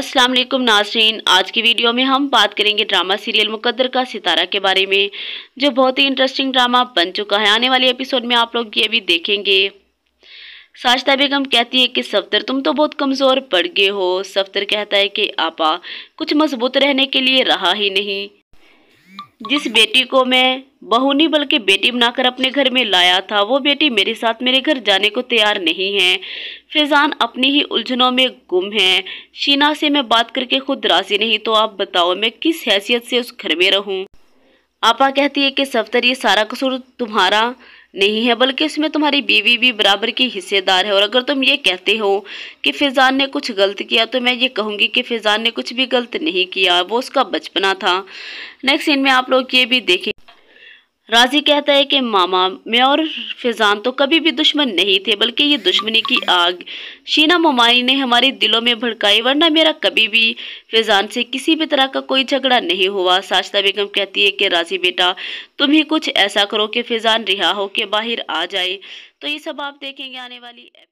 अस्सलाम वालेकुम आज की वीडियो में हम बात करेंगे ड्रामा सीरियल मुकद्दर का सितारा के बारे में जो बहुत ही इंटरेस्टिंग ड्रामा बन चुका है आने वाले एपिसोड में आप लोग ये भी देखेंगे साजदा बेगम कहती है कि सफ्तर तुम तो बहुत कमज़ोर पड़ गए हो सफ़दर कहता है कि आपा कुछ मजबूत रहने के लिए रहा ही नहीं जिस बेटी को मैं बहू नहीं बल्कि बेटी बनाकर अपने घर में लाया था वो बेटी मेरे साथ मेरे घर जाने को तैयार नहीं है फैज़ान अपनी ही उलझनों में गुम है शीना से मैं बात करके खुद राजी नहीं तो आप बताओ मैं किस हैसियत से उस घर में रहूं आपा कहती है कि सफ्तर ये सारा कसूर तुम्हारा नहीं है बल्कि इसमें तुम्हारी बीवी भी बराबर की हिस्सेदार है और अगर तुम ये कहते हो कि फिजान ने कुछ गलत किया तो मैं ये कहूँगी कि फिजान ने कुछ भी गलत नहीं किया वो उसका बचपना था नेक्स्ट सीन में आप लोग ये भी देखें राजी कहता है कि मामा मैं और फिजान तो कभी भी दुश्मन नहीं थे बल्कि ये दुश्मनी की आग शीना ममाई ने हमारे दिलों में भड़काई वरना मेरा कभी भी फिजान से किसी भी तरह का कोई झगड़ा नहीं हुआ साजदा बेगम कहती है कि राजी बेटा तुम ही कुछ ऐसा करो कि फिजान रिहा हो के बाहर आ जाए तो ये सब आप देखेंगे आने वाली